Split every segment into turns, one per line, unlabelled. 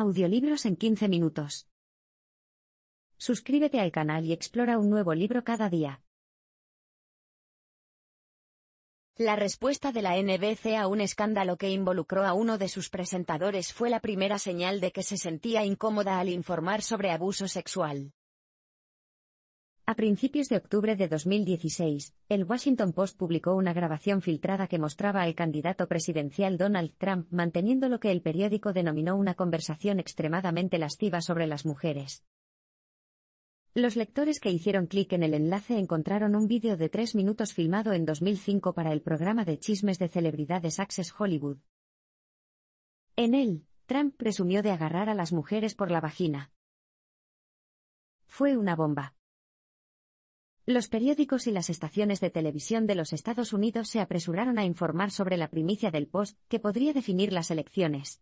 Audiolibros en 15 minutos. Suscríbete al canal y explora un nuevo libro cada día. La respuesta de la NBC a un escándalo que involucró a uno de sus presentadores fue la primera señal de que se sentía incómoda al informar sobre abuso sexual. A principios de octubre de 2016, el Washington Post publicó una grabación filtrada que mostraba al candidato presidencial Donald Trump manteniendo lo que el periódico denominó una conversación extremadamente lasciva sobre las mujeres. Los lectores que hicieron clic en el enlace encontraron un vídeo de tres minutos filmado en 2005 para el programa de chismes de celebridades Access Hollywood. En él, Trump presumió de agarrar a las mujeres por la vagina. Fue una bomba. Los periódicos y las estaciones de televisión de los Estados Unidos se apresuraron a informar sobre la primicia del post que podría definir las elecciones.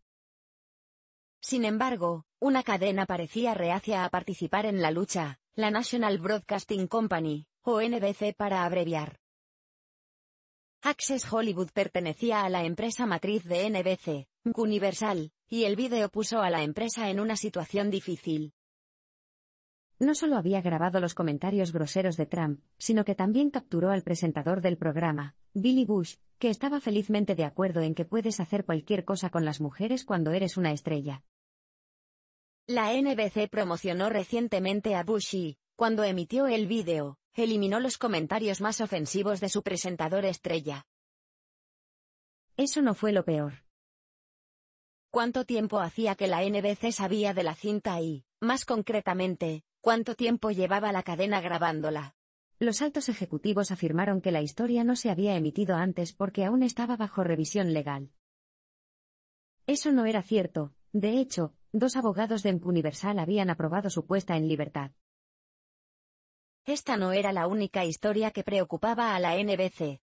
Sin embargo, una cadena parecía reacia a participar en la lucha, la National Broadcasting Company, o NBC para abreviar. Access Hollywood pertenecía a la empresa matriz de NBC, Universal, y el vídeo puso a la empresa en una situación difícil. No solo había grabado los comentarios groseros de Trump, sino que también capturó al presentador del programa, Billy Bush, que estaba felizmente de acuerdo en que puedes hacer cualquier cosa con las mujeres cuando eres una estrella. La NBC promocionó recientemente a Bush y, cuando emitió el vídeo, eliminó los comentarios más ofensivos de su presentador estrella. Eso no fue lo peor. ¿Cuánto tiempo hacía que la NBC sabía de la cinta y, más concretamente, cuánto tiempo llevaba la cadena grabándola. Los altos ejecutivos afirmaron que la historia no se había emitido antes porque aún estaba bajo revisión legal. Eso no era cierto, de hecho, dos abogados de Universal habían aprobado su puesta en libertad. Esta no era la única historia que preocupaba a la NBC.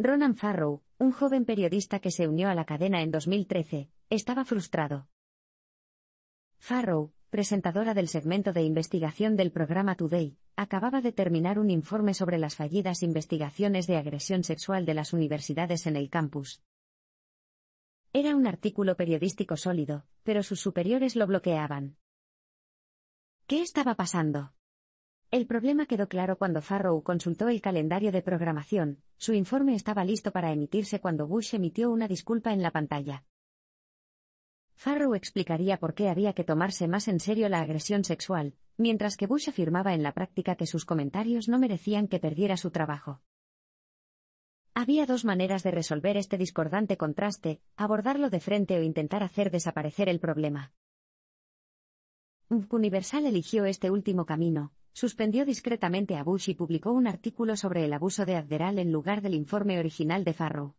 Ronan Farrow, un joven periodista que se unió a la cadena en 2013, estaba frustrado. Farrow, presentadora del segmento de investigación del programa Today, acababa de terminar un informe sobre las fallidas investigaciones de agresión sexual de las universidades en el campus. Era un artículo periodístico sólido, pero sus superiores lo bloqueaban. ¿Qué estaba pasando? El problema quedó claro cuando Farrow consultó el calendario de programación, su informe estaba listo para emitirse cuando Bush emitió una disculpa en la pantalla. Farrow explicaría por qué había que tomarse más en serio la agresión sexual, mientras que Bush afirmaba en la práctica que sus comentarios no merecían que perdiera su trabajo. Había dos maneras de resolver este discordante contraste, abordarlo de frente o intentar hacer desaparecer el problema. Universal eligió este último camino, suspendió discretamente a Bush y publicó un artículo sobre el abuso de Adderall en lugar del informe original de Farrow.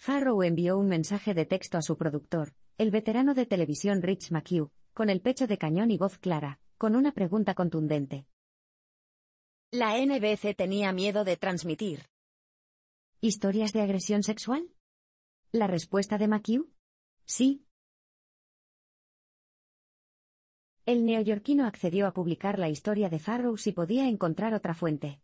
Farrow envió un mensaje de texto a su productor, el veterano de televisión Rich McHugh, con el pecho de cañón y voz clara, con una pregunta contundente. La NBC tenía miedo de transmitir. ¿Historias de agresión sexual? ¿La respuesta de McHugh? Sí. El neoyorquino accedió a publicar la historia de Farrow si podía encontrar otra fuente.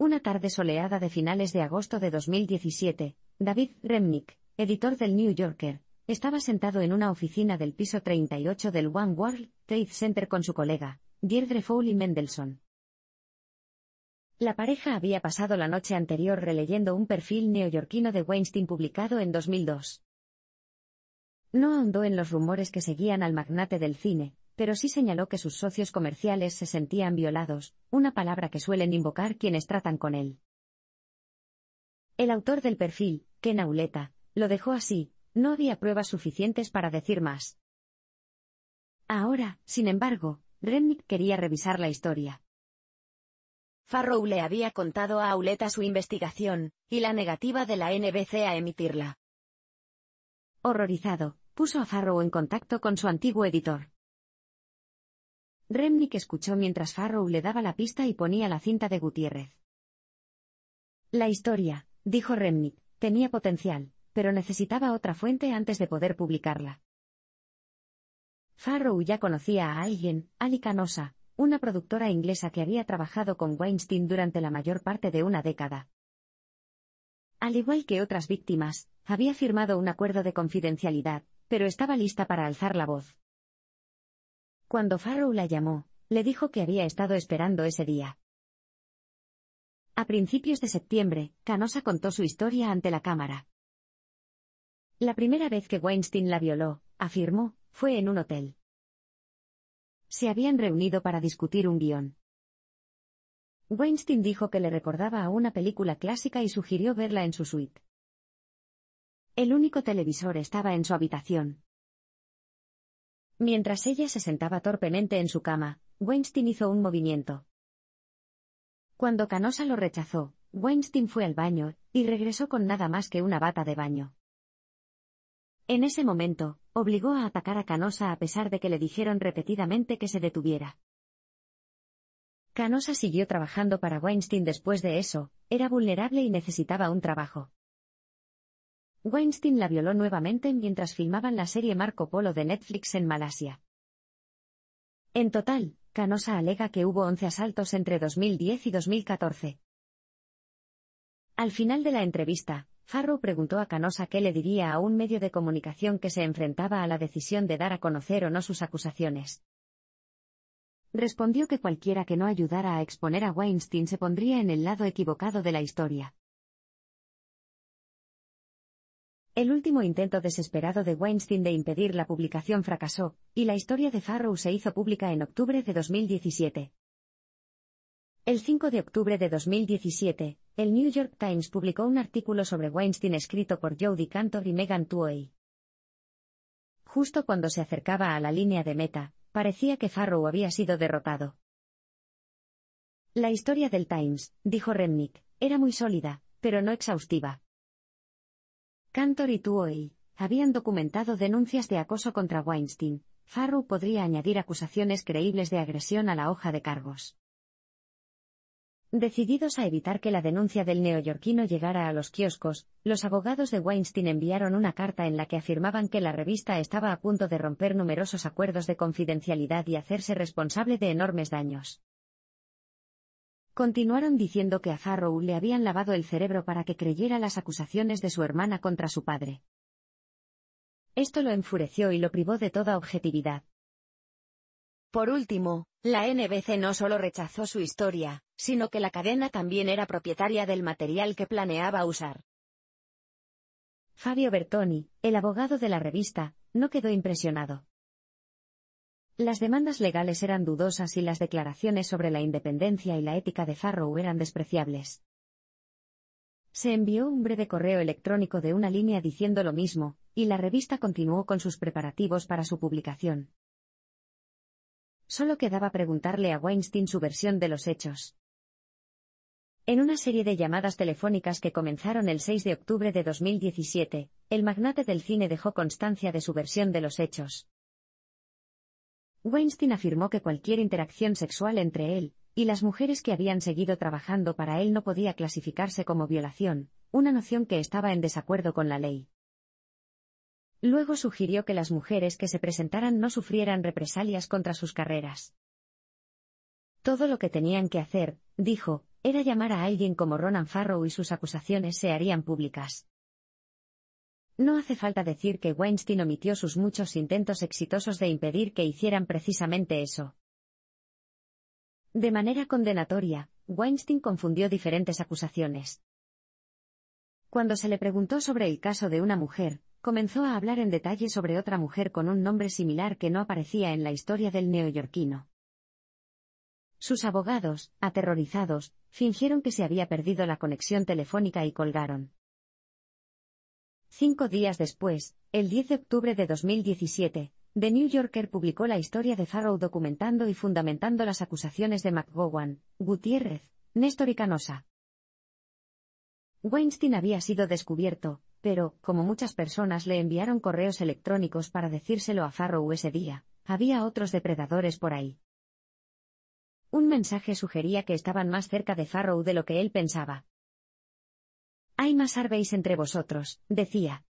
Una tarde soleada de finales de agosto de 2017, David Remnick, editor del New Yorker, estaba sentado en una oficina del piso 38 del One World Trade Center con su colega, Deirdre Fowley Mendelssohn. La pareja había pasado la noche anterior releyendo un perfil neoyorquino de Weinstein publicado en 2002. No ahondó en los rumores que seguían al magnate del cine, pero sí señaló que sus socios comerciales se sentían violados, una palabra que suelen invocar quienes tratan con él. El autor del perfil, Ken Auleta, lo dejó así, no había pruebas suficientes para decir más. Ahora, sin embargo, Remnick quería revisar la historia. Farrow le había contado a Auleta su investigación, y la negativa de la NBC a emitirla. Horrorizado, puso a Farrow en contacto con su antiguo editor. Remnick escuchó mientras Farrow le daba la pista y ponía la cinta de Gutiérrez. La historia, dijo Remnick, tenía potencial, pero necesitaba otra fuente antes de poder publicarla. Farrow ya conocía a alguien, Ali Canosa, una productora inglesa que había trabajado con Weinstein durante la mayor parte de una década. Al igual que otras víctimas, había firmado un acuerdo de confidencialidad, pero estaba lista para alzar la voz. Cuando Farrow la llamó, le dijo que había estado esperando ese día. A principios de septiembre, Canosa contó su historia ante la cámara. La primera vez que Weinstein la violó, afirmó, fue en un hotel. Se habían reunido para discutir un guión. Weinstein dijo que le recordaba a una película clásica y sugirió verla en su suite. El único televisor estaba en su habitación, Mientras ella se sentaba torpemente en su cama, Weinstein hizo un movimiento. Cuando Canosa lo rechazó, Weinstein fue al baño, y regresó con nada más que una bata de baño. En ese momento, obligó a atacar a Canosa a pesar de que le dijeron repetidamente que se detuviera. Canosa siguió trabajando para Weinstein después de eso, era vulnerable y necesitaba un trabajo. Weinstein la violó nuevamente mientras filmaban la serie Marco Polo de Netflix en Malasia. En total, Canosa alega que hubo 11 asaltos entre 2010 y 2014. Al final de la entrevista, Farrow preguntó a Canosa qué le diría a un medio de comunicación que se enfrentaba a la decisión de dar a conocer o no sus acusaciones. Respondió que cualquiera que no ayudara a exponer a Weinstein se pondría en el lado equivocado de la historia. El último intento desesperado de Weinstein de impedir la publicación fracasó, y la historia de Farrow se hizo pública en octubre de 2017. El 5 de octubre de 2017, el New York Times publicó un artículo sobre Weinstein escrito por Jody Cantor y Megan Tuohy. Justo cuando se acercaba a la línea de meta, parecía que Farrow había sido derrotado. La historia del Times, dijo Remnick, era muy sólida, pero no exhaustiva. Cantor y Tuohy habían documentado denuncias de acoso contra Weinstein, Farrow podría añadir acusaciones creíbles de agresión a la hoja de cargos. Decididos a evitar que la denuncia del neoyorquino llegara a los kioscos, los abogados de Weinstein enviaron una carta en la que afirmaban que la revista estaba a punto de romper numerosos acuerdos de confidencialidad y hacerse responsable de enormes daños. Continuaron diciendo que a Farrow le habían lavado el cerebro para que creyera las acusaciones de su hermana contra su padre. Esto lo enfureció y lo privó de toda objetividad. Por último, la NBC no solo rechazó su historia, sino que la cadena también era propietaria del material que planeaba usar. Fabio Bertoni, el abogado de la revista, no quedó impresionado. Las demandas legales eran dudosas y las declaraciones sobre la independencia y la ética de Farrow eran despreciables. Se envió un breve correo electrónico de una línea diciendo lo mismo, y la revista continuó con sus preparativos para su publicación. Solo quedaba preguntarle a Weinstein su versión de los hechos. En una serie de llamadas telefónicas que comenzaron el 6 de octubre de 2017, el magnate del cine dejó constancia de su versión de los hechos. Weinstein afirmó que cualquier interacción sexual entre él y las mujeres que habían seguido trabajando para él no podía clasificarse como violación, una noción que estaba en desacuerdo con la ley. Luego sugirió que las mujeres que se presentaran no sufrieran represalias contra sus carreras. Todo lo que tenían que hacer, dijo, era llamar a alguien como Ronan Farrow y sus acusaciones se harían públicas. No hace falta decir que Weinstein omitió sus muchos intentos exitosos de impedir que hicieran precisamente eso. De manera condenatoria, Weinstein confundió diferentes acusaciones. Cuando se le preguntó sobre el caso de una mujer, comenzó a hablar en detalle sobre otra mujer con un nombre similar que no aparecía en la historia del neoyorquino. Sus abogados, aterrorizados, fingieron que se había perdido la conexión telefónica y colgaron. Cinco días después, el 10 de octubre de 2017, The New Yorker publicó la historia de Farrow documentando y fundamentando las acusaciones de McGowan, Gutiérrez, Néstor y Canosa. Weinstein había sido descubierto, pero, como muchas personas le enviaron correos electrónicos para decírselo a Farrow ese día, había otros depredadores por ahí. Un mensaje sugería que estaban más cerca de Farrow de lo que él pensaba. Hay más Harvey's entre vosotros, decía.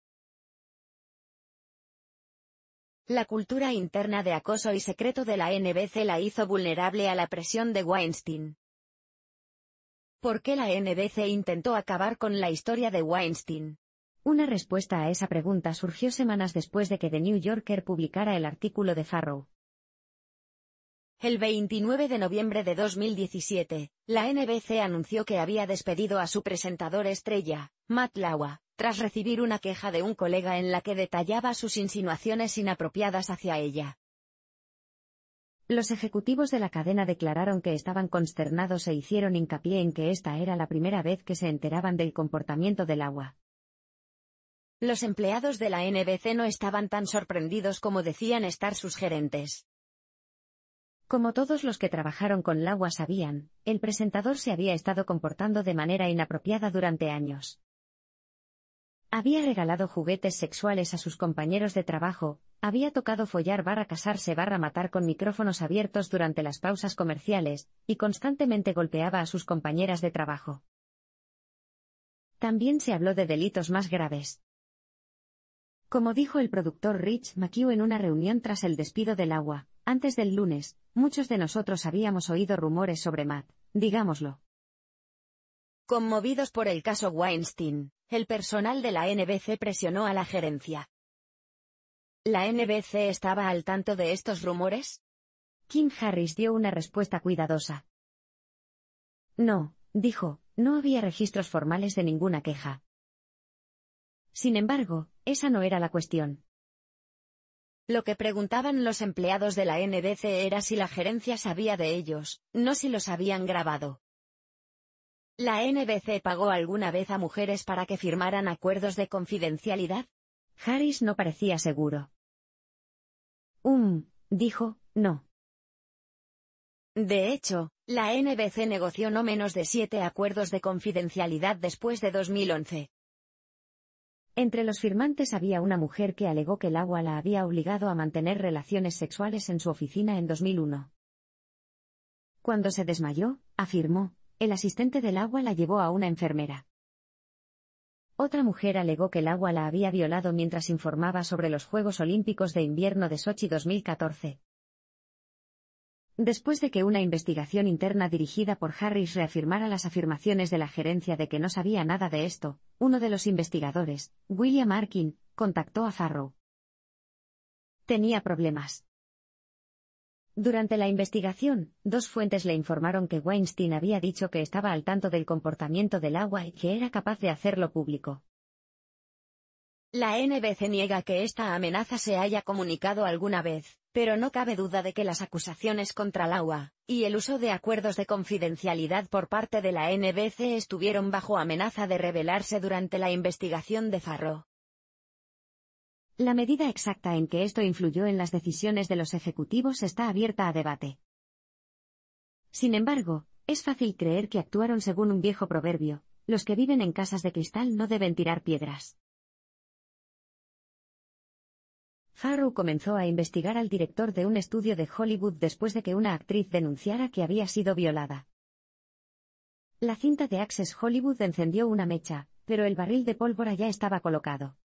La cultura interna de acoso y secreto de la NBC la hizo vulnerable a la presión de Weinstein. ¿Por qué la NBC intentó acabar con la historia de Weinstein? Una respuesta a esa pregunta surgió semanas después de que The New Yorker publicara el artículo de Farrow, el 29 de noviembre de 2017, la NBC anunció que había despedido a su presentador estrella, Matt Lawa, tras recibir una queja de un colega en la que detallaba sus insinuaciones inapropiadas hacia ella. Los ejecutivos de la cadena declararon que estaban consternados e hicieron hincapié en que esta era la primera vez que se enteraban del comportamiento del agua. Los empleados de la NBC no estaban tan sorprendidos como decían estar sus gerentes. Como todos los que trabajaron con agua sabían, el presentador se había estado comportando de manera inapropiada durante años. Había regalado juguetes sexuales a sus compañeros de trabajo, había tocado follar barra casarse barra matar con micrófonos abiertos durante las pausas comerciales, y constantemente golpeaba a sus compañeras de trabajo. También se habló de delitos más graves. Como dijo el productor Rich McHugh en una reunión tras el despido del agua, antes del lunes, muchos de nosotros habíamos oído rumores sobre Matt, digámoslo. Conmovidos por el caso Weinstein, el personal de la NBC presionó a la gerencia. ¿La NBC estaba al tanto de estos rumores? Kim Harris dio una respuesta cuidadosa. No, dijo, no había registros formales de ninguna queja. Sin embargo, esa no era la cuestión. Lo que preguntaban los empleados de la NBC era si la gerencia sabía de ellos, no si los habían grabado. ¿La NBC pagó alguna vez a mujeres para que firmaran acuerdos de confidencialidad? Harris no parecía seguro. Um, dijo, no. De hecho, la NBC negoció no menos de siete acuerdos de confidencialidad después de 2011. Entre los firmantes había una mujer que alegó que el agua la había obligado a mantener relaciones sexuales en su oficina en 2001. Cuando se desmayó, afirmó, el asistente del agua la llevó a una enfermera. Otra mujer alegó que el agua la había violado mientras informaba sobre los Juegos Olímpicos de Invierno de Sochi 2014. Después de que una investigación interna dirigida por Harris reafirmara las afirmaciones de la gerencia de que no sabía nada de esto, uno de los investigadores, William Arkin, contactó a Farrow. Tenía problemas. Durante la investigación, dos fuentes le informaron que Weinstein había dicho que estaba al tanto del comportamiento del agua y que era capaz de hacerlo público. La NBC niega que esta amenaza se haya comunicado alguna vez. Pero no cabe duda de que las acusaciones contra la UA, y el uso de acuerdos de confidencialidad por parte de la NBC estuvieron bajo amenaza de revelarse durante la investigación de Farro. La medida exacta en que esto influyó en las decisiones de los ejecutivos está abierta a debate. Sin embargo, es fácil creer que actuaron según un viejo proverbio, los que viven en casas de cristal no deben tirar piedras. Harrow comenzó a investigar al director de un estudio de Hollywood después de que una actriz denunciara que había sido violada. La cinta de Access Hollywood encendió una mecha, pero el barril de pólvora ya estaba colocado.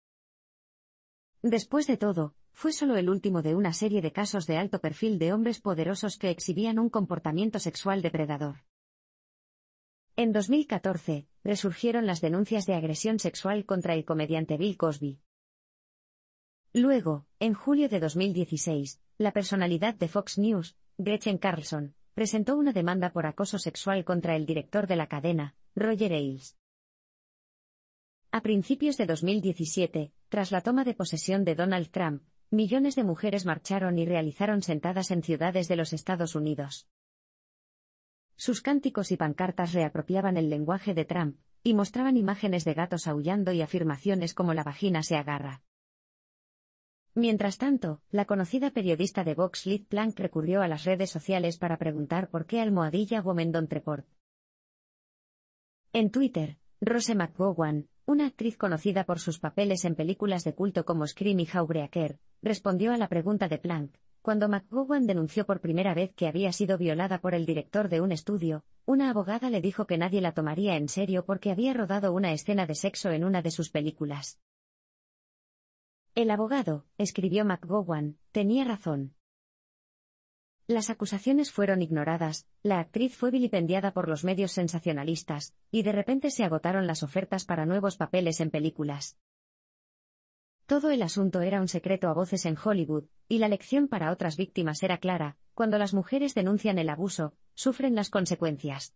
Después de todo, fue solo el último de una serie de casos de alto perfil de hombres poderosos que exhibían un comportamiento sexual depredador. En 2014, resurgieron las denuncias de agresión sexual contra el comediante Bill Cosby. Luego, en julio de 2016, la personalidad de Fox News, Gretchen Carlson, presentó una demanda por acoso sexual contra el director de la cadena, Roger Ailes. A principios de 2017, tras la toma de posesión de Donald Trump, millones de mujeres marcharon y realizaron sentadas en ciudades de los Estados Unidos. Sus cánticos y pancartas reapropiaban el lenguaje de Trump, y mostraban imágenes de gatos aullando y afirmaciones como la vagina se agarra. Mientras tanto, la conocida periodista de Vox Liz Plank recurrió a las redes sociales para preguntar por qué Almohadilla don't report. En Twitter, Rose McGowan, una actriz conocida por sus papeles en películas de culto como Scream y Jaugreaker, respondió a la pregunta de Plank, cuando McGowan denunció por primera vez que había sido violada por el director de un estudio, una abogada le dijo que nadie la tomaría en serio porque había rodado una escena de sexo en una de sus películas. El abogado, escribió McGowan, tenía razón. Las acusaciones fueron ignoradas, la actriz fue vilipendiada por los medios sensacionalistas, y de repente se agotaron las ofertas para nuevos papeles en películas. Todo el asunto era un secreto a voces en Hollywood, y la lección para otras víctimas era clara, cuando las mujeres denuncian el abuso, sufren las consecuencias.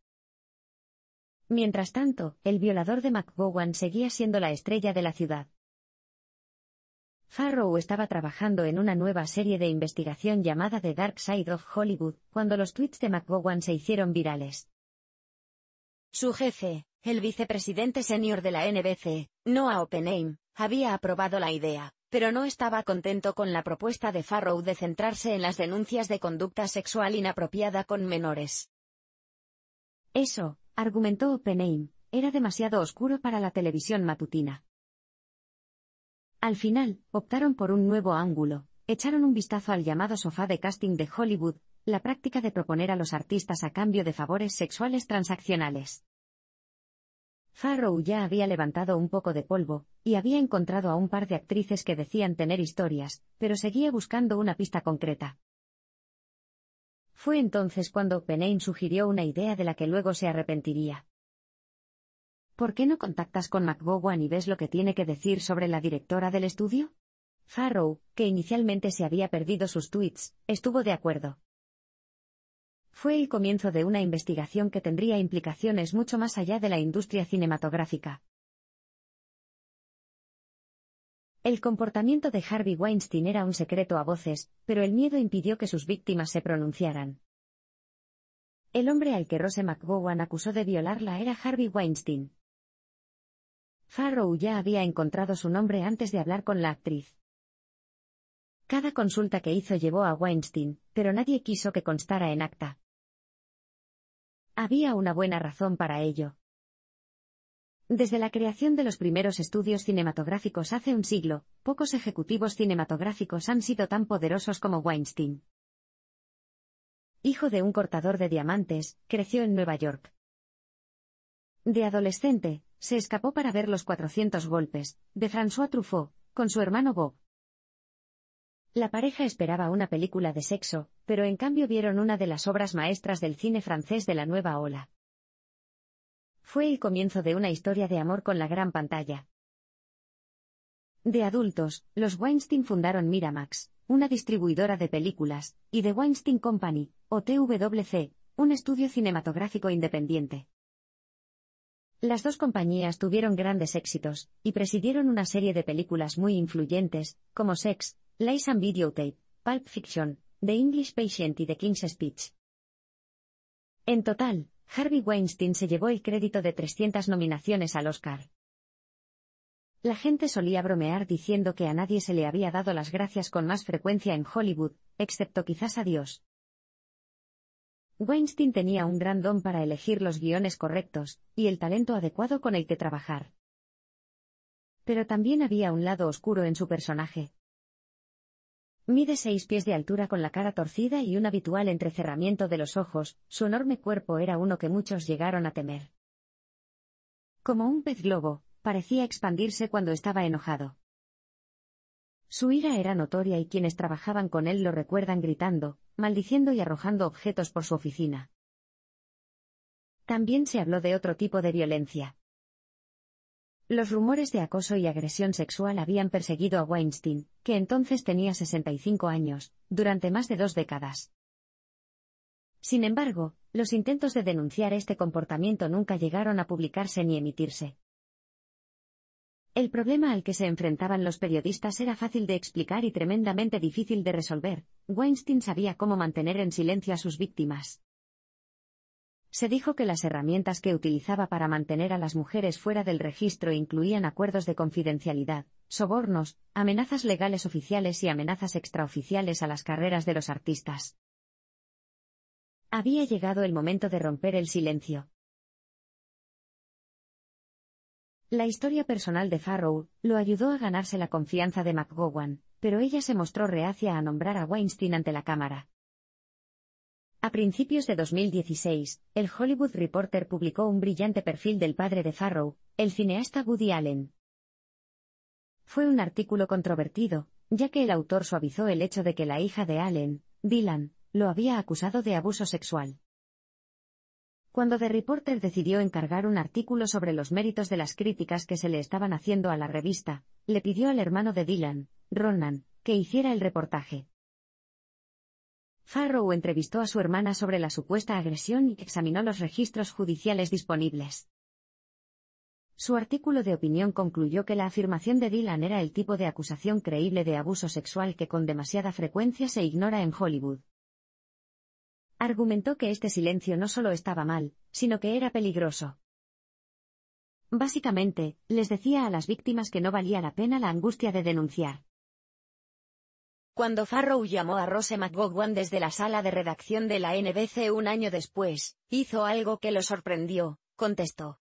Mientras tanto, el violador de McGowan seguía siendo la estrella de la ciudad. Farrow estaba trabajando en una nueva serie de investigación llamada The Dark Side of Hollywood, cuando los tweets de McGowan se hicieron virales. Su jefe, el vicepresidente senior de la NBC, Noah Oppenheim, había aprobado la idea, pero no estaba contento con la propuesta de Farrow de centrarse en las denuncias de conducta sexual inapropiada con menores. Eso, argumentó Oppenheim, era demasiado oscuro para la televisión matutina. Al final, optaron por un nuevo ángulo, echaron un vistazo al llamado sofá de casting de Hollywood, la práctica de proponer a los artistas a cambio de favores sexuales transaccionales. Farrow ya había levantado un poco de polvo, y había encontrado a un par de actrices que decían tener historias, pero seguía buscando una pista concreta. Fue entonces cuando Penain sugirió una idea de la que luego se arrepentiría. ¿Por qué no contactas con McGowan y ves lo que tiene que decir sobre la directora del estudio? Farrow, que inicialmente se había perdido sus tweets, estuvo de acuerdo. Fue el comienzo de una investigación que tendría implicaciones mucho más allá de la industria cinematográfica. El comportamiento de Harvey Weinstein era un secreto a voces, pero el miedo impidió que sus víctimas se pronunciaran. El hombre al que Rose McGowan acusó de violarla era Harvey Weinstein, Farrow ya había encontrado su nombre antes de hablar con la actriz. Cada consulta que hizo llevó a Weinstein, pero nadie quiso que constara en acta. Había una buena razón para ello. Desde la creación de los primeros estudios cinematográficos hace un siglo, pocos ejecutivos cinematográficos han sido tan poderosos como Weinstein. Hijo de un cortador de diamantes, creció en Nueva York. De adolescente, se escapó para ver los 400 golpes, de François Truffaut, con su hermano Bob. La pareja esperaba una película de sexo, pero en cambio vieron una de las obras maestras del cine francés de la nueva ola. Fue el comienzo de una historia de amor con la gran pantalla. De adultos, los Weinstein fundaron Miramax, una distribuidora de películas, y The Weinstein Company, o TWC, un estudio cinematográfico independiente. Las dos compañías tuvieron grandes éxitos, y presidieron una serie de películas muy influyentes, como Sex, Lies and Videotape, Pulp Fiction, The English Patient y The King's Speech. En total, Harvey Weinstein se llevó el crédito de 300 nominaciones al Oscar. La gente solía bromear diciendo que a nadie se le había dado las gracias con más frecuencia en Hollywood, excepto quizás a Dios. Weinstein tenía un gran don para elegir los guiones correctos, y el talento adecuado con el que trabajar. Pero también había un lado oscuro en su personaje. Mide seis pies de altura con la cara torcida y un habitual entrecerramiento de los ojos, su enorme cuerpo era uno que muchos llegaron a temer. Como un pez globo, parecía expandirse cuando estaba enojado. Su ira era notoria y quienes trabajaban con él lo recuerdan gritando, maldiciendo y arrojando objetos por su oficina. También se habló de otro tipo de violencia. Los rumores de acoso y agresión sexual habían perseguido a Weinstein, que entonces tenía 65 años, durante más de dos décadas. Sin embargo, los intentos de denunciar este comportamiento nunca llegaron a publicarse ni emitirse. El problema al que se enfrentaban los periodistas era fácil de explicar y tremendamente difícil de resolver. Weinstein sabía cómo mantener en silencio a sus víctimas. Se dijo que las herramientas que utilizaba para mantener a las mujeres fuera del registro incluían acuerdos de confidencialidad, sobornos, amenazas legales oficiales y amenazas extraoficiales a las carreras de los artistas. Había llegado el momento de romper el silencio. La historia personal de Farrow lo ayudó a ganarse la confianza de McGowan, pero ella se mostró reacia a nombrar a Weinstein ante la Cámara. A principios de 2016, el Hollywood Reporter publicó un brillante perfil del padre de Farrow, el cineasta Woody Allen. Fue un artículo controvertido, ya que el autor suavizó el hecho de que la hija de Allen, Dylan, lo había acusado de abuso sexual. Cuando The Reporter decidió encargar un artículo sobre los méritos de las críticas que se le estaban haciendo a la revista, le pidió al hermano de Dylan, Ronan, que hiciera el reportaje. Farrow entrevistó a su hermana sobre la supuesta agresión y examinó los registros judiciales disponibles. Su artículo de opinión concluyó que la afirmación de Dylan era el tipo de acusación creíble de abuso sexual que con demasiada frecuencia se ignora en Hollywood, argumentó que este silencio no solo estaba mal, sino que era peligroso. Básicamente, les decía a las víctimas que no valía la pena la angustia de denunciar. Cuando Farrow llamó a Rose McGowan desde la sala de redacción de la NBC un año después, hizo algo que lo sorprendió, contestó.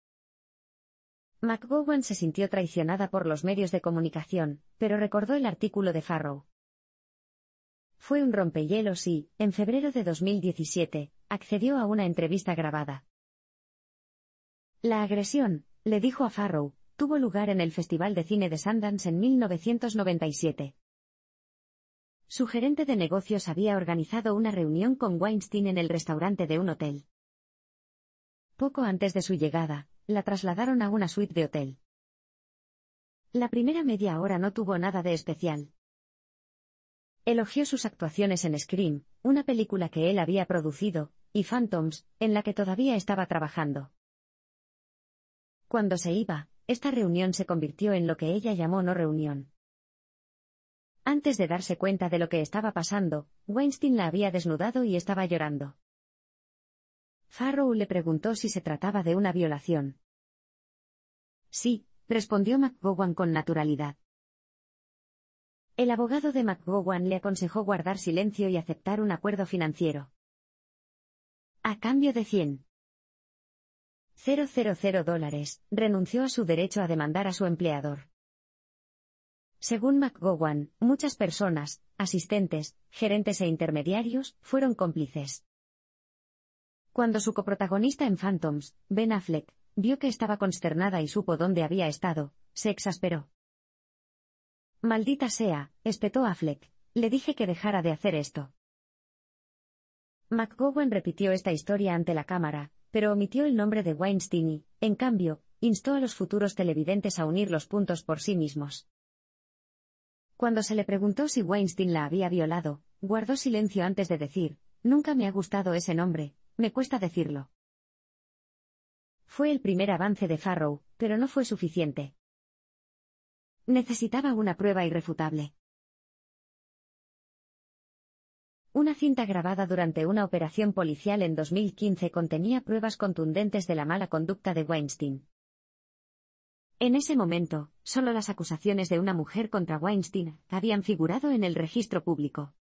McGowan se sintió traicionada por los medios de comunicación, pero recordó el artículo de Farrow, fue un rompehielos y, en febrero de 2017, accedió a una entrevista grabada. La agresión, le dijo a Farrow, tuvo lugar en el Festival de Cine de Sundance en 1997. Su gerente de negocios había organizado una reunión con Weinstein en el restaurante de un hotel. Poco antes de su llegada, la trasladaron a una suite de hotel. La primera media hora no tuvo nada de especial. Elogió sus actuaciones en Scream, una película que él había producido, y Phantoms, en la que todavía estaba trabajando. Cuando se iba, esta reunión se convirtió en lo que ella llamó no reunión. Antes de darse cuenta de lo que estaba pasando, Weinstein la había desnudado y estaba llorando. Farrow le preguntó si se trataba de una violación. Sí, respondió McGowan con naturalidad. El abogado de McGowan le aconsejó guardar silencio y aceptar un acuerdo financiero. A cambio de 100.000 dólares, renunció a su derecho a demandar a su empleador. Según McGowan, muchas personas, asistentes, gerentes e intermediarios, fueron cómplices. Cuando su coprotagonista en Phantoms, Ben Affleck, vio que estaba consternada y supo dónde había estado, se exasperó. Maldita sea, espetó Affleck. Le dije que dejara de hacer esto. McGowan repitió esta historia ante la cámara, pero omitió el nombre de Weinstein y, en cambio, instó a los futuros televidentes a unir los puntos por sí mismos. Cuando se le preguntó si Weinstein la había violado, guardó silencio antes de decir, Nunca me ha gustado ese nombre, me cuesta decirlo. Fue el primer avance de Farrow, pero no fue suficiente. Necesitaba una prueba irrefutable. Una cinta grabada durante una operación policial en 2015 contenía pruebas contundentes de la mala conducta de Weinstein. En ese momento, solo las acusaciones de una mujer contra Weinstein habían figurado en el registro público.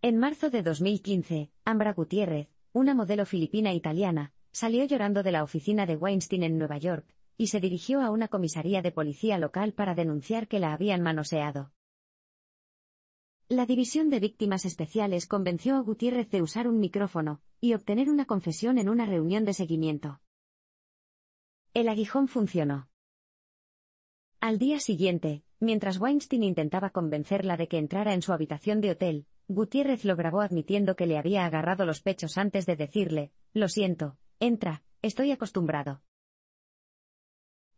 En marzo de 2015, Ambra Gutiérrez, una modelo filipina italiana, salió llorando de la oficina de Weinstein en Nueva York, y se dirigió a una comisaría de policía local para denunciar que la habían manoseado. La División de Víctimas Especiales convenció a Gutiérrez de usar un micrófono y obtener una confesión en una reunión de seguimiento. El aguijón funcionó. Al día siguiente, mientras Weinstein intentaba convencerla de que entrara en su habitación de hotel, Gutiérrez lo grabó admitiendo que le había agarrado los pechos antes de decirle, Lo siento, entra, estoy acostumbrado.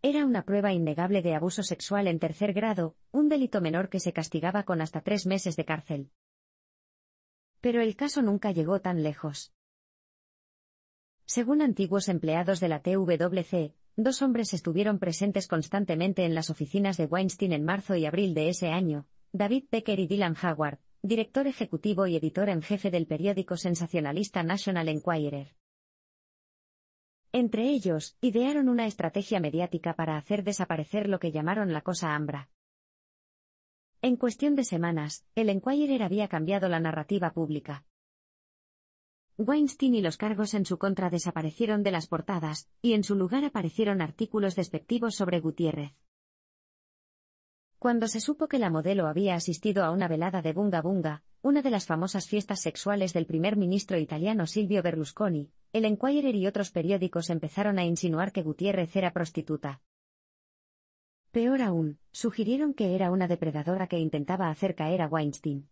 Era una prueba innegable de abuso sexual en tercer grado, un delito menor que se castigaba con hasta tres meses de cárcel. Pero el caso nunca llegó tan lejos. Según antiguos empleados de la TWC, dos hombres estuvieron presentes constantemente en las oficinas de Weinstein en marzo y abril de ese año, David Becker y Dylan Howard, director ejecutivo y editor en jefe del periódico sensacionalista National Enquirer. Entre ellos, idearon una estrategia mediática para hacer desaparecer lo que llamaron la cosa hambra. En cuestión de semanas, el Enquirer había cambiado la narrativa pública. Weinstein y los cargos en su contra desaparecieron de las portadas, y en su lugar aparecieron artículos despectivos sobre Gutiérrez. Cuando se supo que la modelo había asistido a una velada de Bunga Bunga, una de las famosas fiestas sexuales del primer ministro italiano Silvio Berlusconi, el Enquirer y otros periódicos empezaron a insinuar que Gutiérrez era prostituta. Peor aún, sugirieron que era una depredadora que intentaba hacer caer a Weinstein.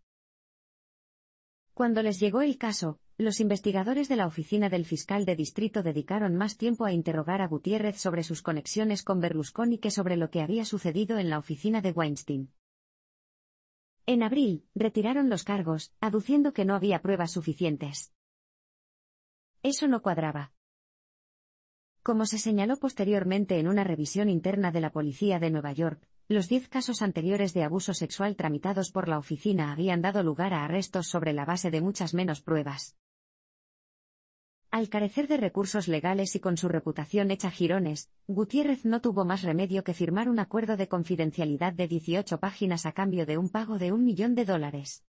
Cuando les llegó el caso, los investigadores de la oficina del fiscal de distrito dedicaron más tiempo a interrogar a Gutiérrez sobre sus conexiones con Berlusconi que sobre lo que había sucedido en la oficina de Weinstein. En abril, retiraron los cargos, aduciendo que no había pruebas suficientes. Eso no cuadraba. Como se señaló posteriormente en una revisión interna de la Policía de Nueva York, los diez casos anteriores de abuso sexual tramitados por la oficina habían dado lugar a arrestos sobre la base de muchas menos pruebas. Al carecer de recursos legales y con su reputación hecha girones, Gutiérrez no tuvo más remedio que firmar un acuerdo de confidencialidad de 18 páginas a cambio de un pago de un millón de dólares.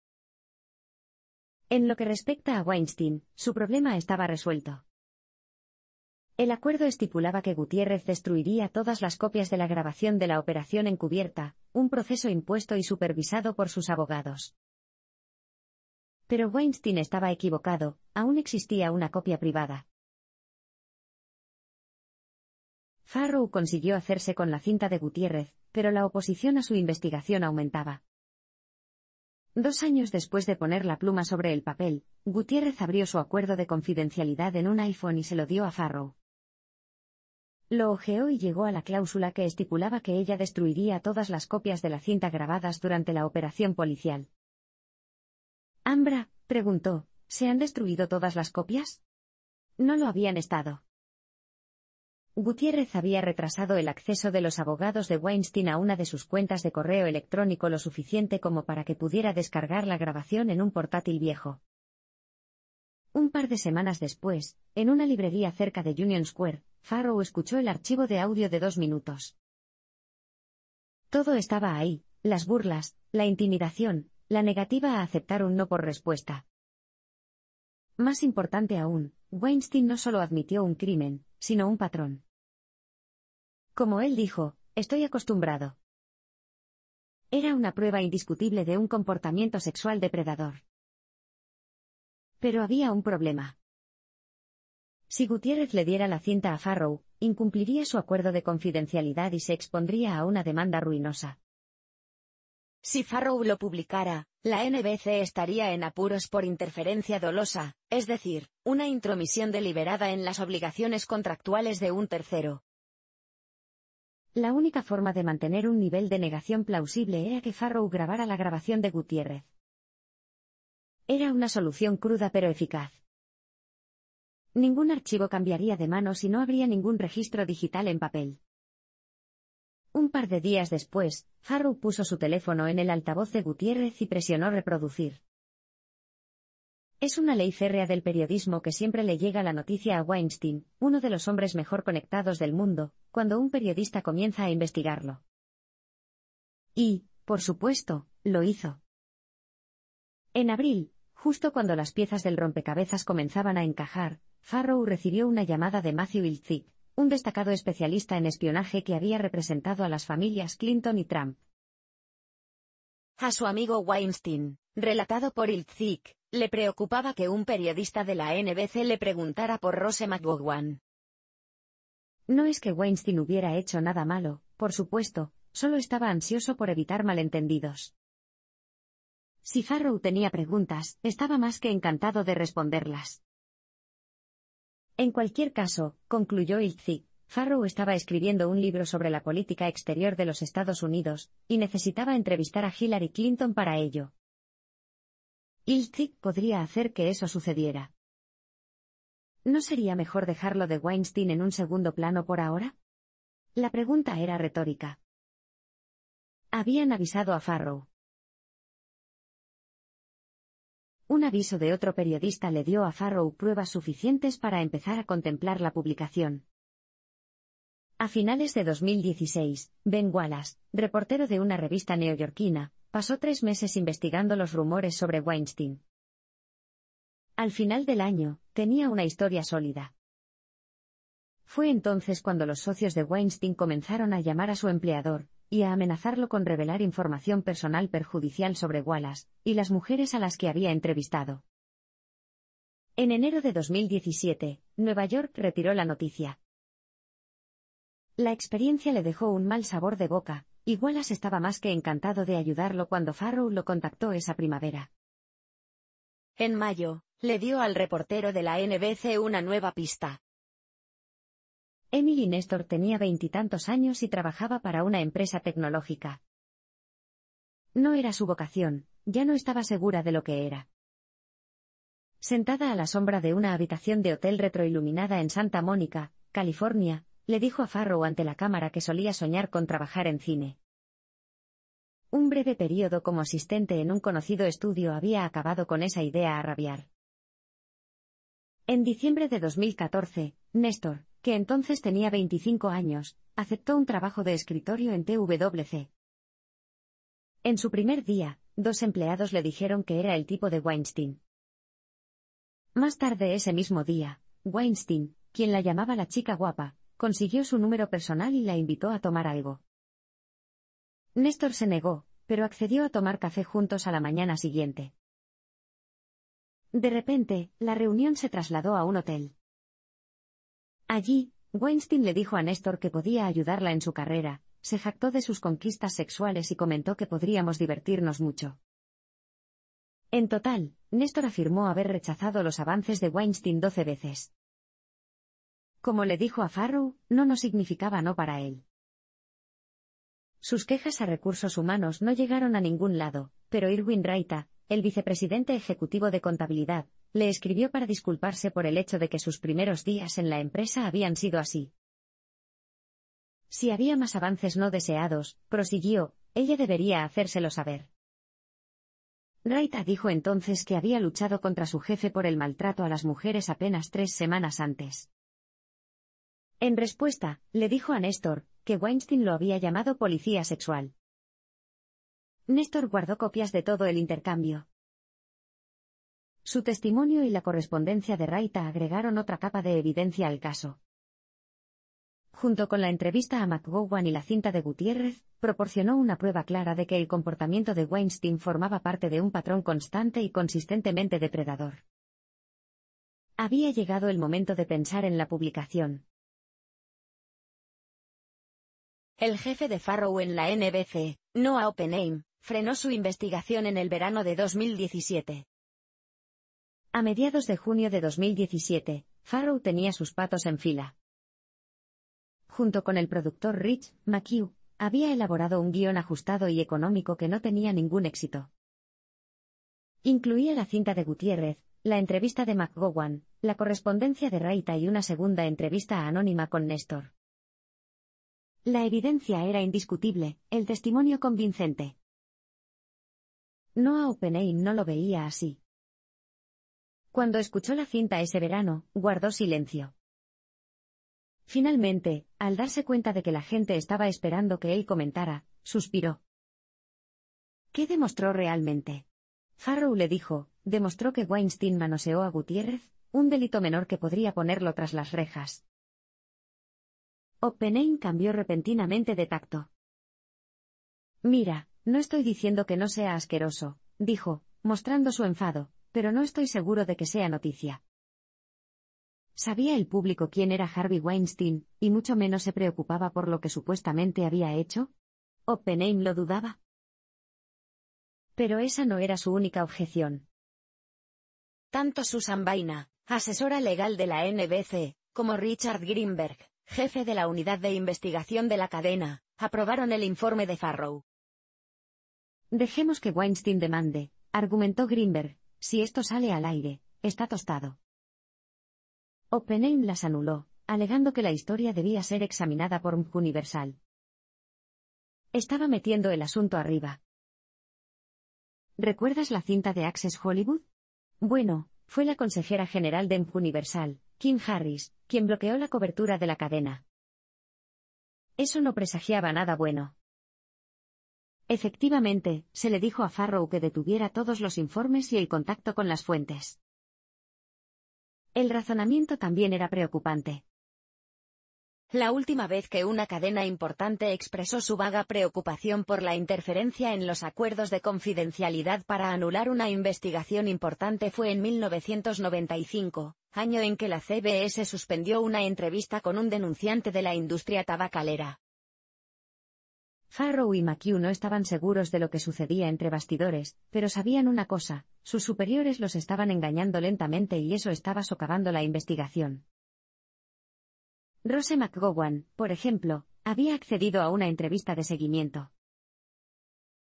En lo que respecta a Weinstein, su problema estaba resuelto. El acuerdo estipulaba que Gutiérrez destruiría todas las copias de la grabación de la operación encubierta, un proceso impuesto y supervisado por sus abogados. Pero Weinstein estaba equivocado, aún existía una copia privada. Farrow consiguió hacerse con la cinta de Gutiérrez, pero la oposición a su investigación aumentaba. Dos años después de poner la pluma sobre el papel, Gutiérrez abrió su acuerdo de confidencialidad en un iPhone y se lo dio a Farrow. Lo ojeó y llegó a la cláusula que estipulaba que ella destruiría todas las copias de la cinta grabadas durante la operación policial. Ambra, preguntó, ¿se han destruido todas las copias? No lo habían estado. Gutiérrez había retrasado el acceso de los abogados de Weinstein a una de sus cuentas de correo electrónico lo suficiente como para que pudiera descargar la grabación en un portátil viejo. Un par de semanas después, en una librería cerca de Union Square, Farrow escuchó el archivo de audio de dos minutos. Todo estaba ahí, las burlas, la intimidación, la negativa a aceptar un no por respuesta. Más importante aún, Weinstein no solo admitió un crimen, sino un patrón. Como él dijo, estoy acostumbrado. Era una prueba indiscutible de un comportamiento sexual depredador. Pero había un problema. Si Gutiérrez le diera la cinta a Farrow, incumpliría su acuerdo de confidencialidad y se expondría a una demanda ruinosa. Si Farrow lo publicara, la NBC estaría en apuros por interferencia dolosa, es decir, una intromisión deliberada en las obligaciones contractuales de un tercero. La única forma de mantener un nivel de negación plausible era que Farrow grabara la grabación de Gutiérrez. Era una solución cruda pero eficaz. Ningún archivo cambiaría de mano si no habría ningún registro digital en papel. Un par de días después, Farrow puso su teléfono en el altavoz de Gutiérrez y presionó reproducir. Es una ley férrea del periodismo que siempre le llega la noticia a Weinstein, uno de los hombres mejor conectados del mundo, cuando un periodista comienza a investigarlo. Y, por supuesto, lo hizo. En abril, justo cuando las piezas del rompecabezas comenzaban a encajar, Farrow recibió una llamada de Matthew Ilzik un destacado especialista en espionaje que había representado a las familias Clinton y Trump. A su amigo Weinstein, relatado por Iltzik, le preocupaba que un periodista de la NBC le preguntara por Rose McGowan. No es que Weinstein hubiera hecho nada malo, por supuesto, solo estaba ansioso por evitar malentendidos. Si Farrow tenía preguntas, estaba más que encantado de responderlas. En cualquier caso, concluyó Iltzik, Farrow estaba escribiendo un libro sobre la política exterior de los Estados Unidos, y necesitaba entrevistar a Hillary Clinton para ello. Iltzik podría hacer que eso sucediera. ¿No sería mejor dejarlo de Weinstein en un segundo plano por ahora? La pregunta era retórica. Habían avisado a Farrow. Un aviso de otro periodista le dio a Farrow pruebas suficientes para empezar a contemplar la publicación. A finales de 2016, Ben Wallace, reportero de una revista neoyorquina, pasó tres meses investigando los rumores sobre Weinstein. Al final del año, tenía una historia sólida. Fue entonces cuando los socios de Weinstein comenzaron a llamar a su empleador, y a amenazarlo con revelar información personal perjudicial sobre Wallace y las mujeres a las que había entrevistado. En enero de 2017, Nueva York retiró la noticia. La experiencia le dejó un mal sabor de boca, y Wallace estaba más que encantado de ayudarlo cuando Farrow lo contactó esa primavera. En mayo, le dio al reportero de la NBC una nueva pista. Emily Nestor tenía veintitantos años y trabajaba para una empresa tecnológica. No era su vocación, ya no estaba segura de lo que era. Sentada a la sombra de una habitación de hotel retroiluminada en Santa Mónica, California, le dijo a Farrow ante la cámara que solía soñar con trabajar en cine. Un breve periodo como asistente en un conocido estudio había acabado con esa idea a rabiar. En diciembre de 2014, Néstor, que entonces tenía 25 años, aceptó un trabajo de escritorio en TWC. En su primer día, dos empleados le dijeron que era el tipo de Weinstein. Más tarde ese mismo día, Weinstein, quien la llamaba la chica guapa, consiguió su número personal y la invitó a tomar algo. Néstor se negó, pero accedió a tomar café juntos a la mañana siguiente. De repente, la reunión se trasladó a un hotel. Allí, Weinstein le dijo a Néstor que podía ayudarla en su carrera, se jactó de sus conquistas sexuales y comentó que podríamos divertirnos mucho. En total, Néstor afirmó haber rechazado los avances de Weinstein doce veces. Como le dijo a Farrow, no nos significaba no para él. Sus quejas a recursos humanos no llegaron a ningún lado, pero Irwin Reita, el vicepresidente ejecutivo de contabilidad, le escribió para disculparse por el hecho de que sus primeros días en la empresa habían sido así. Si había más avances no deseados, prosiguió, ella debería hacérselo saber. Raita dijo entonces que había luchado contra su jefe por el maltrato a las mujeres apenas tres semanas antes. En respuesta, le dijo a Néstor, que Weinstein lo había llamado policía sexual. Néstor guardó copias de todo el intercambio. Su testimonio y la correspondencia de Raita agregaron otra capa de evidencia al caso. Junto con la entrevista a McGowan y la cinta de Gutiérrez, proporcionó una prueba clara de que el comportamiento de Weinstein formaba parte de un patrón constante y consistentemente depredador. Había llegado el momento de pensar en la publicación. El jefe de Farrow en la NBC, Noah Oppenheim, frenó su investigación en el verano de 2017. A mediados de junio de 2017, Farrow tenía sus patos en fila. Junto con el productor Rich McHugh, había elaborado un guión ajustado y económico que no tenía ningún éxito. Incluía la cinta de Gutiérrez, la entrevista de McGowan, la correspondencia de Raita y una segunda entrevista anónima con Néstor. La evidencia era indiscutible, el testimonio convincente. No a no lo veía así. Cuando escuchó la cinta ese verano, guardó silencio. Finalmente, al darse cuenta de que la gente estaba esperando que él comentara, suspiró. ¿Qué demostró realmente? Farrow le dijo, demostró que Weinstein manoseó a Gutiérrez, un delito menor que podría ponerlo tras las rejas. Oppenheim cambió repentinamente de tacto. Mira, no estoy diciendo que no sea asqueroso, dijo, mostrando su enfado, pero no estoy seguro de que sea noticia. Sabía el público quién era Harvey Weinstein, y mucho menos se preocupaba por lo que supuestamente había hecho. Oppenheim lo dudaba. Pero esa no era su única objeción. Tanto Susan Baina, asesora legal de la NBC, como Richard Greenberg, jefe de la unidad de investigación de la cadena, aprobaron el informe de Farrow. Dejemos que Weinstein demande, argumentó Greenberg, si esto sale al aire, está tostado. Oppenheim las anuló, alegando que la historia debía ser examinada por un universal. Estaba metiendo el asunto arriba. ¿Recuerdas la cinta de Access Hollywood? Bueno, fue la consejera general de Universal, Kim Harris, quien bloqueó la cobertura de la cadena. Eso no presagiaba nada bueno. Efectivamente, se le dijo a Farrow que detuviera todos los informes y el contacto con las fuentes. El razonamiento también era preocupante. La última vez que una cadena importante expresó su vaga preocupación por la interferencia en los acuerdos de confidencialidad para anular una investigación importante fue en 1995, año en que la CBS suspendió una entrevista con un denunciante de la industria tabacalera. Farrow y McHugh no estaban seguros de lo que sucedía entre bastidores, pero sabían una cosa, sus superiores los estaban engañando lentamente y eso estaba socavando la investigación. Rose McGowan, por ejemplo, había accedido a una entrevista de seguimiento.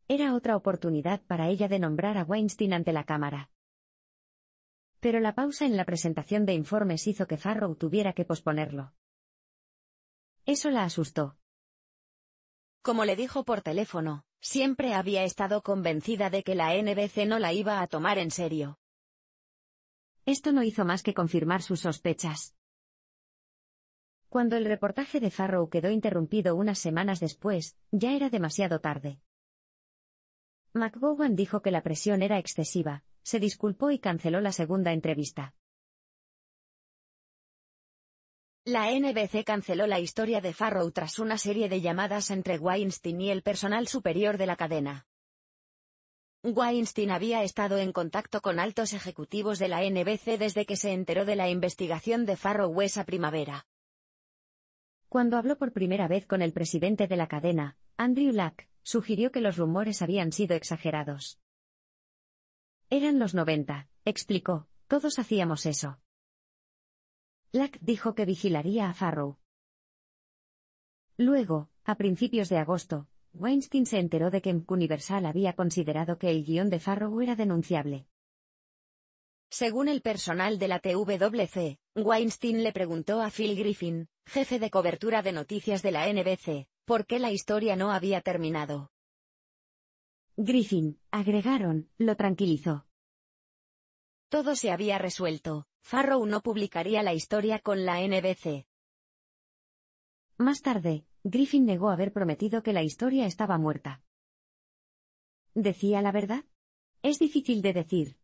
Era otra oportunidad para ella de nombrar a Weinstein ante la Cámara. Pero la pausa en la presentación de informes hizo que Farrow tuviera que posponerlo. Eso la asustó. Como le dijo por teléfono, siempre había estado convencida de que la NBC no la iba a tomar en serio. Esto no hizo más que confirmar sus sospechas. Cuando el reportaje de Farrow quedó interrumpido unas semanas después, ya era demasiado tarde. McGowan dijo que la presión era excesiva, se disculpó y canceló la segunda entrevista. La NBC canceló la historia de Farrow tras una serie de llamadas entre Weinstein y el personal superior de la cadena. Weinstein había estado en contacto con altos ejecutivos de la NBC desde que se enteró de la investigación de Farrow esa primavera. Cuando habló por primera vez con el presidente de la cadena, Andrew Lack, sugirió que los rumores habían sido exagerados. Eran los 90, explicó, todos hacíamos eso. Black dijo que vigilaría a Farrow. Luego, a principios de agosto, Weinstein se enteró de que Universal había considerado que el guión de Farrow era denunciable. Según el personal de la TWC, Weinstein le preguntó a Phil Griffin, jefe de cobertura de noticias de la NBC, por qué la historia no había terminado. Griffin, agregaron, lo tranquilizó. Todo se había resuelto, Farrow no publicaría la historia con la NBC. Más tarde, Griffin negó haber prometido que la historia estaba muerta. ¿Decía la verdad? Es difícil de decir.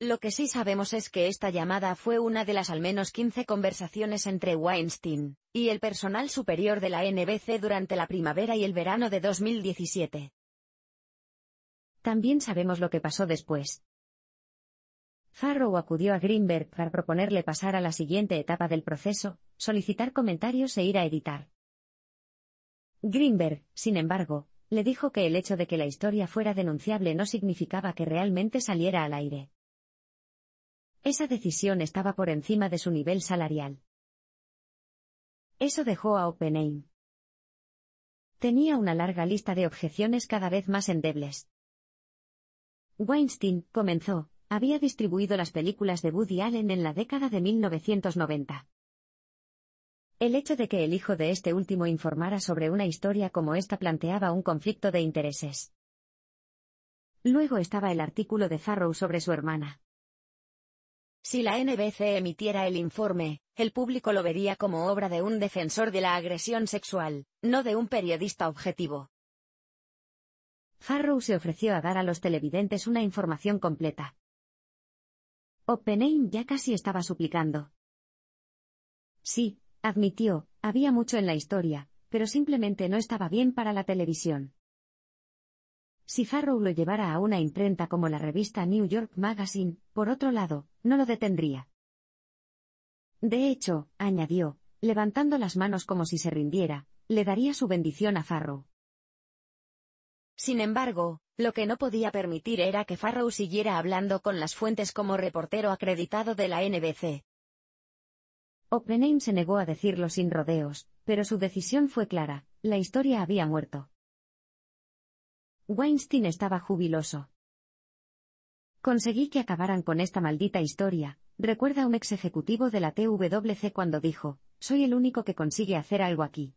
Lo que sí sabemos es que esta llamada fue una de las al menos 15 conversaciones entre Weinstein y el personal superior de la NBC durante la primavera y el verano de 2017. También sabemos lo que pasó después. Farrow acudió a Greenberg para proponerle pasar a la siguiente etapa del proceso, solicitar comentarios e ir a editar. Greenberg, sin embargo, le dijo que el hecho de que la historia fuera denunciable no significaba que realmente saliera al aire. Esa decisión estaba por encima de su nivel salarial. Eso dejó a Oppenheim. Tenía una larga lista de objeciones cada vez más endebles. Weinstein comenzó, había distribuido las películas de Woody Allen en la década de 1990. El hecho de que el hijo de este último informara sobre una historia como esta planteaba un conflicto de intereses. Luego estaba el artículo de Farrow sobre su hermana. Si la NBC emitiera el informe, el público lo vería como obra de un defensor de la agresión sexual, no de un periodista objetivo. Farrow se ofreció a dar a los televidentes una información completa. Oppenheim ya casi estaba suplicando. Sí, admitió, había mucho en la historia, pero simplemente no estaba bien para la televisión. Si Farrow lo llevara a una imprenta como la revista New York Magazine, por otro lado, no lo detendría. De hecho, añadió, levantando las manos como si se rindiera, le daría su bendición a Farrow. Sin embargo, lo que no podía permitir era que Farrow siguiera hablando con las fuentes como reportero acreditado de la NBC. Oppenheim se negó a decirlo sin rodeos, pero su decisión fue clara, la historia había muerto. Weinstein estaba jubiloso. Conseguí que acabaran con esta maldita historia, recuerda un ex ejecutivo de la TWC cuando dijo, soy el único que consigue hacer algo aquí.